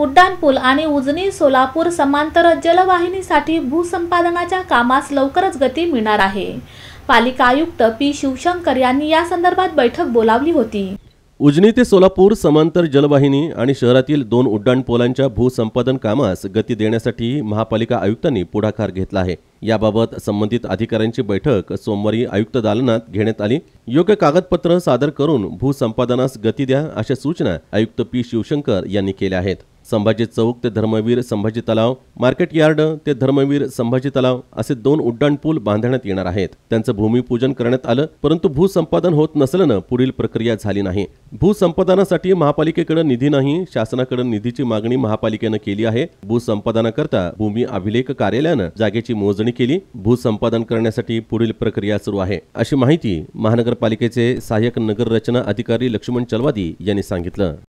उड्डाणपूल आणि उजनी सोलापूर समांतर जलवाहिनीसाठी भूसंपादनाच्या कामास लवकरच गती मिळणार आहे पालिका आयुक्त पी शिवशंकर यांनी या संदर्भात बैठक बोलावली होती उजनी ते सोलापूर समांतर जलवाहिनी आणि शहरातील दोन उड्डाणपुलांच्या भूसंपादन कामास गती देण्यासाठी महापालिका आयुक्तांनी पुढाकार घेतला आहे याबाबत संबंधित अधिकाऱ्यांची बैठक सोमवारी आयुक्त दालनात घेण्यात आली योग्य कागदपत्र सादर करून भूसंपादनास गती द्या अशा सूचना आयुक्त पी शिवशंकर यांनी केल्या आहेत संभाजी चौक ते धर्मवीर संभाजी तलाव मार्केट यार्ड ते धर्मवीर संभाजी तलाव असे दोन उड्डाणपूल बांधण्यात येणार आहेत त्यांचं भूमिपूजन करण्यात आलं परंतु भूसंपादन होत नसल्यानं पुढील प्रक्रिया झाली नाही भूसंपादनासाठी महापालिकेकडे निधी नाही शासनाकडे निधीची मागणी महापालिकेनं केली आहे भूसंपादनाकरता भूमी अभिलेख कार्यालयानं जागेची मोजणी केली भूसंपादन करण्यासाठी पुढील प्रक्रिया सुरू आहे अशी माहिती महानगरपालिकेचे सहाय्यक नगर रचना अधिकारी लक्ष्मण चलवादी यांनी सांगितलं